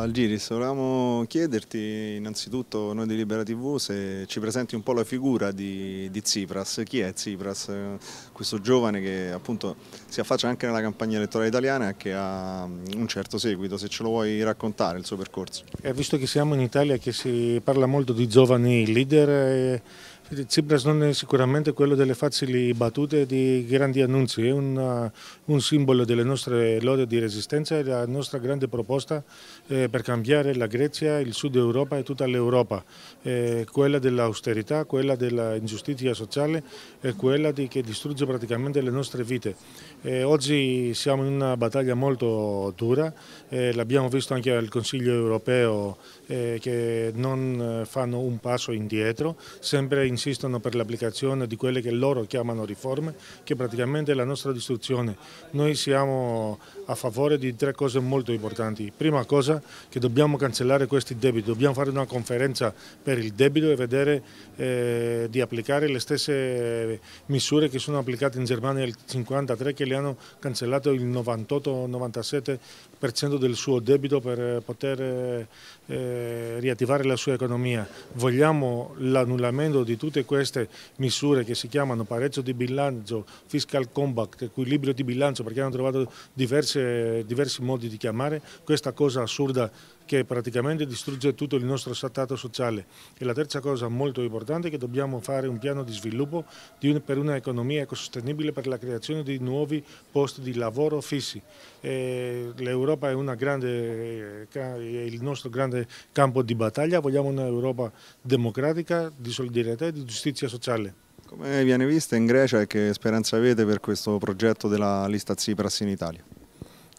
Algiris, volevamo chiederti innanzitutto noi di Libera TV se ci presenti un po' la figura di, di Tsipras, chi è Tsipras, eh, questo giovane che appunto si affaccia anche nella campagna elettorale italiana e che ha mm, un certo seguito, se ce lo vuoi raccontare il suo percorso. Eh, visto che siamo in Italia che si parla molto di giovani leader, eh, Tsipras non è sicuramente quello delle facili battute e di grandi annunci, è un, uh, un, simbolo delle nostre lotte di resistenza e della nostra grande proposta eh, per cambiare la Grecia, il Sud Europa e tutta l'Europa, eh, quella dell'austerità, quella dell'ingiustizia sociale e quella di, che distrugge praticamente le nostre vite. Eh, oggi siamo in una battaglia molto dura, eh, l'abbiamo visto anche al Consiglio europeo eh, che non eh, fanno un passo indietro, sempre in insistono per l'applicazione di quelle che loro chiamano riforme, che praticamente è la nostra distruzione. Noi siamo a favore di tre cose molto importanti. Prima cosa che dobbiamo cancellare questi debiti, dobbiamo fare una conferenza per il debito e vedere eh, di applicare le stesse misure che sono applicate in Germania nel 1953 che le hanno cancellato il 98-97% del suo debito per poter eh, riattivare la sua economia. Vogliamo l'annullamento di tutti tutte queste misure che si chiamano pareggio di bilancio, fiscal compact, equilibrio di bilancio, perché hanno trovato diverse, diversi modi di chiamare, questa cosa assurda che praticamente distrugge tutto il nostro stato sociale. E la terza cosa molto importante è che dobbiamo fare un piano di sviluppo di un, per un'economia ecosostenibile per la creazione di nuovi posti di lavoro fissi. L'Europa è grande, il nostro grande campo di battaglia, vogliamo un'Europa democratica, di solidarietà e di giustizia sociale. Come viene vista in Grecia e che speranza avete per questo progetto della lista Tsipras in Italia?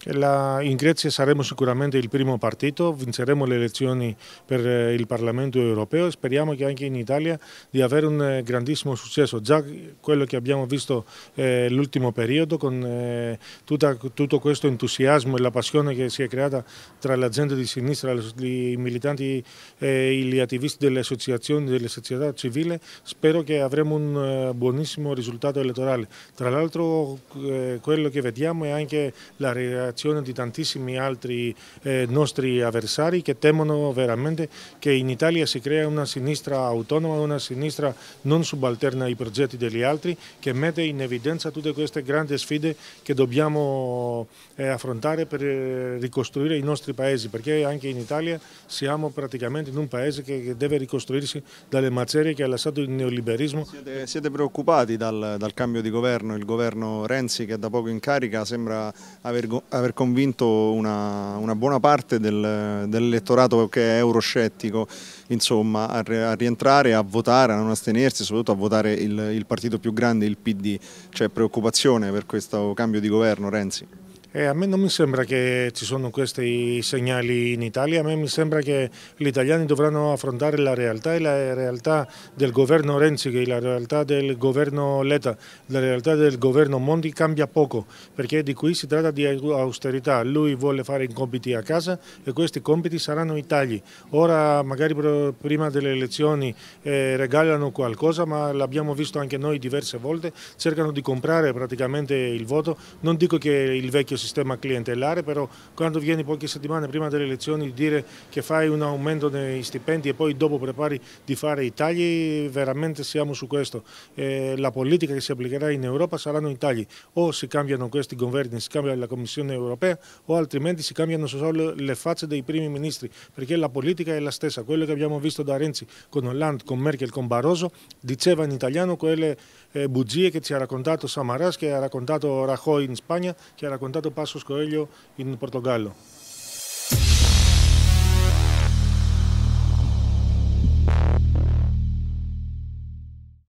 in Grecia saremo sicuramente il primo partito, vinceremo le elezioni per eh, il Parlamento europeo e speriamo che anche in Italia di avere un eh, grandissimo successo, già quello che abbiamo visto eh, l'ultimo periodo con eh, tutta, tutto questo entusiasmo e la passione che si è creata tra la gente di sinistra, i militanti e eh, gli attivisti delle associazioni, delle società civile, spero che avremo un buonissimo risultato elettorale. Tra l'altro eh, quello che vediamo è anche la realizzazione reazione di tantissimi altri eh, nostri avversari che temono veramente che in Italia si crea una sinistra autonoma, una sinistra non subalterna ai progetti degli altri che mette in evidenza tutte queste grandi sfide che dobbiamo eh, affrontare per eh, ricostruire i nostri paesi perché anche in Italia siamo praticamente in un paese che deve ricostruirsi dalle macerie che ha lasciato il neoliberismo. Siete, siete preoccupati dal, dal cambio di governo? Il governo Renzi che da poco in carica sembra aver aver convinto una, una buona parte del, dell'elettorato che è euroscettico insomma, a, a, rientrare, a votare, a non astenersi, soprattutto a votare il, il partito più grande, il PD. C'è preoccupazione per questo cambio di governo, Renzi? Eh, a me non mi sembra che ci sono questi segnali in Italia, a me mi sembra che gli italiani dovranno affrontare la realtà e la realtà del governo Renzi, che la realtà del governo Letta, la realtà del governo Monti cambia poco, perché di qui si tratta di austerità, lui vuole fare i compiti a casa e questi compiti saranno i tagli. Ora magari prima delle elezioni eh, regalano qualcosa, ma l'abbiamo visto anche noi diverse volte, cercano di comprare praticamente il voto, non dico che il vecchio sistema clientelare, però quando vieni poche settimane prima delle elezioni dire che fai un aumento nei stipendi e poi dopo prepari di fare i tagli, veramente siamo su questo. Eh, la politica che si applicherà in Europa saranno i tagli, o si cambiano questi governi, si cambia la Commissione europea o altrimenti si cambiano solo le facce dei primi ministri, perché la politica è la stessa, quello che abbiamo visto da Renzi con Hollande, con Merkel, con Barroso, diceva in italiano quelle eh, bugie che ci ha raccontato Samaras, che ha raccontato Rajoy in Spagna, che ha raccontato το Πάσχος Κοέλιο είναι Πορτογκάλο.